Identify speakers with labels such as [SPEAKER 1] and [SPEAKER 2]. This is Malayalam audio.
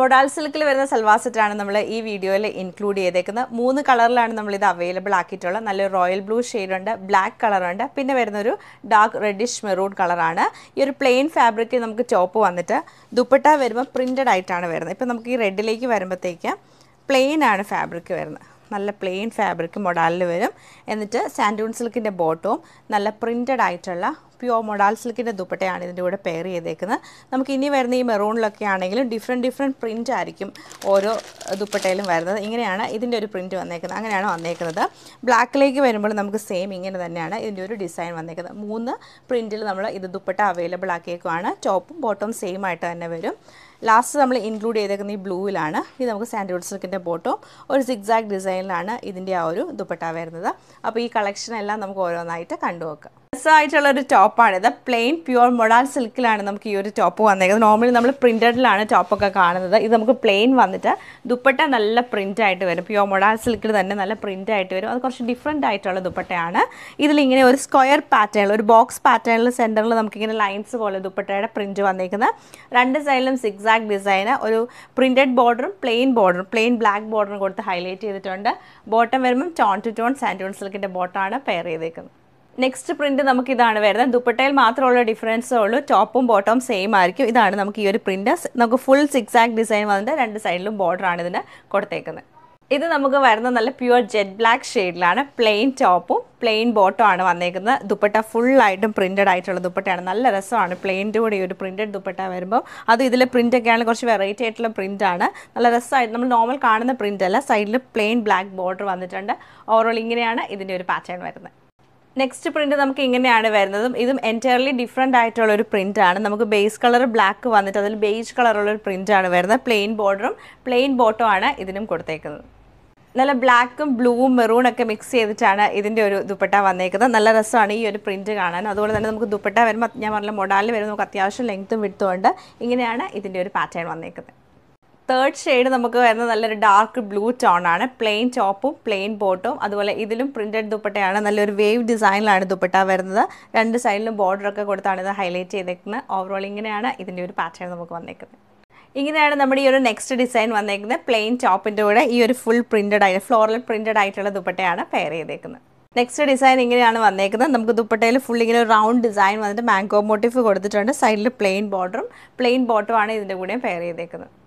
[SPEAKER 1] മൊഡാൽ സിൽക്കിൽ വരുന്ന സൽവാർ സെറ്റാണ് നമ്മൾ ഈ വീഡിയോയിൽ ഇൻക്ലൂഡ് ചെയ്തേക്കുന്നത് മൂന്ന് കളറിലാണ് നമ്മൾ ഇത് അവൈലബിൾ ആക്കിയിട്ടുള്ളത് നല്ലൊരു റോയൽ ബ്ലൂ ഷെയ്ഡുണ്ട് ബ്ലാക്ക് കളറുണ്ട് പിന്നെ വരുന്നൊരു ഡാർക്ക് റെഡിഷ് മെറൂൺ കളറാണ് ഈ ഒരു പ്ലെയിൻ ഫാബ്രിക്കിൽ നമുക്ക് ടോപ്പ് വന്നിട്ട് ദുപ്പട്ട വരുമ്പോൾ പ്രിൻറ്റഡ് ആയിട്ടാണ് വരുന്നത് ഇപ്പോൾ നമുക്ക് ഈ റെഡിലേക്ക് വരുമ്പോഴത്തേക്ക് പ്ലെയിൻ ആണ് ഫാബ്രിക് വരുന്നത് നല്ല പ്ലെയിൻ ഫാബ്രിക് മൊഡാലിൽ വരും എന്നിട്ട് സാൻഡൂൺ സിൽക്കിൻ്റെ ബോട്ടവും നല്ല പ്രിൻറ്റഡ് ആയിട്ടുള്ള പ്യുവർ മൊഡാൽ സിൽക്കിൻ്റെ ദുപ്പട്ടയാണ് ഇതിൻ്റെ കൂടെ പെയർ ചെയ്തേക്കുന്നത് നമുക്ക് ഇനി വരുന്ന ഈ മെറൂണിലൊക്കെ ആണെങ്കിലും ഡിഫറെൻറ്റ് ഡിഫറെൻറ്റ് പ്രിൻ്റ് ആയിരിക്കും ഓരോ ദുപ്പട്ടയിലും വരുന്നത് ഇങ്ങനെയാണ് ഇതിൻ്റെ ഒരു പ്രിൻറ്റ് വന്നേക്കുന്നത് അങ്ങനെയാണ് വന്നേക്കുന്നത് ബ്ലാക്കിലേക്ക് വരുമ്പോൾ നമുക്ക് സെയിം ഇങ്ങനെ തന്നെയാണ് ഇതിൻ്റെ ഒരു ഡിസൈൻ വന്നേക്കുന്നത് മൂന്ന് പ്രിൻറ്റിൽ നമ്മൾ ഇത് ദുപ്പട്ട അവൈലബിൾ ആക്കിയേക്കുവാണ് ടോപ്പും ബോട്ടവും സെയിം ആയിട്ട് തന്നെ വരും ലാസ്റ്റ് നമ്മൾ ഇൻക്ലൂഡ് ചെയ്തേക്കുന്ന ഈ ബ്ലൂവിലാണ് ഇത് നമുക്ക് സാൻഡ്വിഡ് സിൽക്കിൻ്റെ ബോട്ടോ ഒരു സിഗ്സാഗ് ഡിസൈനിലാണ് ഇതിൻ്റെ ആ ഒരു ദുപ്പട്ട വരുന്നത് അപ്പോൾ ഈ കളക്ഷൻ എല്ലാം നമുക്ക് ഓരോന്നായിട്ട് കണ്ടുവെക്കാം ആയിട്ടുള്ള ഒരു ടോപ്പാണ് ഇത് പ്ലെയിൻ പ്യുവർ മൊഡാൽ സിൽക്കിലാണ് നമുക്ക് ഈ ഒരു ടോപ്പ് വന്നേക്കുന്നത് നോർമലി നമ്മൾ പ്രിൻറ്റഡിലാണ് ടോപ്പൊക്കെ കാണുന്നത് ഇത് നമുക്ക് പ്ലെയിൻ വന്നിട്ട് ദുപ്പട്ട നല്ല പ്രിൻ്റ് ആയിട്ട് വരും പ്യുവർ മൊഡാൽ സിൽക്കിൽ തന്നെ നല്ല പ്രിൻ്റ് ആയിട്ട് വരും അത് കുറച്ച് ഡിഫറെൻ്റ് ആയിട്ടുള്ള ദുപ്പട്ടയാണ് ഇതിലിങ്ങനെ ഒരു സ്ക്വയർ പാറ്റേൺ ഒരു ബോക്സ് പാറ്റേണിൽ സെൻറ്ററിൽ നമുക്കിങ്ങനെ ലൈൻസ് പോലെ ദുപ്പട്ടയുടെ പ്രിൻറ്റ് വന്നേക്കുന്നത് രണ്ട് സൈഡിലും സിക്സാക്ട് ഡിസൈന് ഒരു പ്രിൻറ്റഡ് ബോർഡറും പ്ലെയിൻ ബോർഡറും പ്ലെയിൻ ബ്ലാക്ക് ബോർഡറും കൊടുത്ത് ഹൈലൈറ്റ് ചെയ്തിട്ടുണ്ട് ബോട്ടം വരുമ്പം ടോൺ ടു ടോൺ സാൻറ്റോൺ സിൽക്കിൻ്റെ ബോട്ടമാണ് പെയർ ചെയ്തേക്കുന്നത് നെക്സ്റ്റ് പ്രിന്റ് നമുക്ക് ഇതാണ് വരുന്നത് ദുപ്പട്ടയിൽ മാത്രമുള്ള ഡിഫറൻസേ ഉള്ളൂ ടോപ്പും ബോട്ടവും സെയിം ആയിരിക്കും ഇതാണ് നമുക്ക് ഈ ഒരു പ്രിന്റ് നമുക്ക് ഫുൾ സിക്സാക് ഡിസൈൻ വന്നിട്ട് രണ്ട് സൈഡിലും ബോർഡറാണ് ഇതിന് കൊടുത്തേക്കുന്നത് ഇത് നമുക്ക് വരുന്ന നല്ല പ്യുവർ ജെറ്റ് ബ്ലാക്ക് ഷെയ്ഡിലാണ് പ്ലെയിൻ ടോപ്പും പ്ലെയിൻ ബോട്ടോ ആണ് വന്നേക്കുന്നത് ദുപ്പട്ട ഫുള്ളായിട്ടും പ്രിൻറ്റഡ് ആയിട്ടുള്ള ദുപ്പട്ടയാണ് നല്ല രസമാണ് പ്ലെയിൻ്റെ കൂടി ഒരു പ്രിൻറ്റഡ് ദുപ്പട്ട വരുമ്പോൾ അത് ഇതിലെ ആണെങ്കിൽ കുറച്ച് വെറൈറ്റി ആയിട്ടുള്ള ആണ് നല്ല രസമായിട്ട് നമ്മൾ നോർമൽ കാണുന്ന പ്രിന്റ് അല്ല സൈഡിൽ പ്ലെയിൻ ബ്ലാക്ക് ബോർഡർ വന്നിട്ടുണ്ട് ഓവറോൾ ഇങ്ങനെയാണ് ഇതിൻ്റെ ഒരു പാറ്റേൺ വരുന്നത് നെക്സ്റ്റ് പ്രിന്റ് നമുക്ക് ഇങ്ങനെയാണ് വരുന്നതും ഇതും എൻറ്റയർലി ഡിഫറെൻ്റ് ആയിട്ടുള്ള ഒരു പ്രിന്റ് ആണ് നമുക്ക് ബേസ് കളർ ബ്ലാക്ക് വന്നിട്ട് അതിൽ ബേജ് കളറുള്ള ഒരു പ്രിന്റ് ആണ് വരുന്നത് പ്ലെയിൻ ബോർഡറും പ്ലെയിൻ ബോട്ടും ആണ് ഇതിനും കൊടുത്തേക്കുന്നത് നല്ല ബ്ലാക്കും ബ്ലൂവും മെറൂൺ ഒക്കെ മിക്സ് ചെയ്തിട്ടാണ് ഇതിൻ്റെ ഒരു ദുപ്പട്ട വന്നേക്കുന്നത് നല്ല രസമാണ് ഈ ഒരു പ്രിന്റ് കാണാൻ അതുപോലെ തന്നെ നമുക്ക് ദുപ്പട്ട വരുമ്പോൾ ഞാൻ പറഞ്ഞ മൊഡാലിൽ വരുമ്പോൾ നമുക്ക് അത്യാവശ്യം ലെങ്ത്തും വിടുത്തുകൊണ്ട് ഇങ്ങനെയാണ് ഇതിൻ്റെ ഒരു പാറ്റേൺ വന്നേക്കുന്നത് തേർഡ് ഷെയ്ഡ് നമുക്ക് വരുന്നത് നല്ലൊരു ഡാർക്ക് ബ്ലൂ ടോൺ ആണ് പ്ലെയിൻ ടോപ്പും പ്ലെയിൻ ബോട്ടും അതുപോലെ ഇതിലും പ്രിൻറ്റഡ് ദുപ്പട്ടയാണ് നല്ലൊരു വേവ് ഡിസൈനിലാണ് ദുപ്പട്ട വരുന്നത് രണ്ട് സൈഡിലും ബോർഡറൊക്കെ കൊടുത്താണ് ഇത് ഹൈലൈറ്റ് ചെയ്തേക്കുന്നത് ഓവറോൾ ഇങ്ങനെയാണ് ഇതിൻ്റെ ഒരു പാറ്റേൺ നമുക്ക് വന്നേക്കുന്നത് ഇങ്ങനെയാണ് നമ്മുടെ ഈ ഒരു നെക്സ്റ്റ് ഡിസൈൻ വന്നേക്കുന്നത് പ്ലെയിൻ ടോപ്പിൻ്റെ കൂടെ ഈ ഒരു ഫുൾ പ്രിൻറ്റഡ് ആയിട്ട് ഫ്ലോറൽ പ്രിൻറ്റഡ് ആയിട്ടുള്ള ദുപ്പട്ടയാണ് പെയർ ചെയ്തേക്കുന്നത് നെക്സ്റ്റ് ഡിസൈൻ ഇങ്ങനെയാണ് വന്നേക്കുന്നത് നമുക്ക് ദുപ്പട്ടയിൽ ഫുൾ ഇങ്ങനെ ഒരു റൗണ്ട് ഡിസൈൻ വന്നിട്ട് മാംഗോ മോട്ടീഫ് കൊടുത്തിട്ടുണ്ട് സൈഡിൽ പ്ലെയിൻ ബോർഡറും പ്ലെയിൻ ബോട്ടുമാണ് ഇതിൻ്റെ കൂടെ പെയർ ചെയ്തേക്കുന്നത്